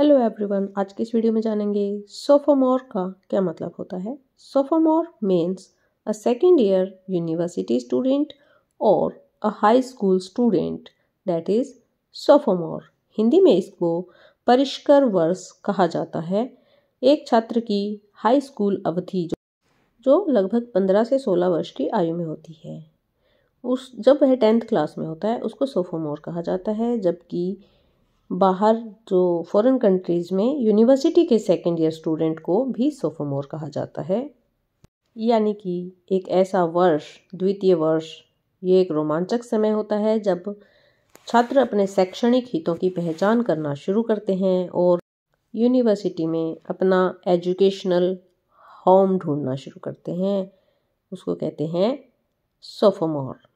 hello everyone आज की इस वीडियो में जानेंगे सोफोमोर का क्या मतलब होता है sophomore means a second year university student और a high school student that is sophomore Hindi में इसको परिष्कर वर्ष कहा जाता है एक छात्र की हाई स्कूल अवधि जो जो लगभग पंद्रह से सोलह वर्ष की आयु में होती है उस जब वह टेंथ क्लास में होता है उसको सोफोमोर कहा जाता है जबकि बाहर जो फॉरेन कंट्रीज़ में यूनिवर्सिटी के सेकेंड ईयर स्टूडेंट को भी सोफोमोर कहा जाता है यानी कि एक ऐसा वर्ष द्वितीय वर्ष ये एक रोमांचक समय होता है जब छात्र अपने शैक्षणिक हितों की पहचान करना शुरू करते हैं और यूनिवर्सिटी में अपना एजुकेशनल होम ढूंढना शुरू करते हैं उसको कहते हैं सोफोमोर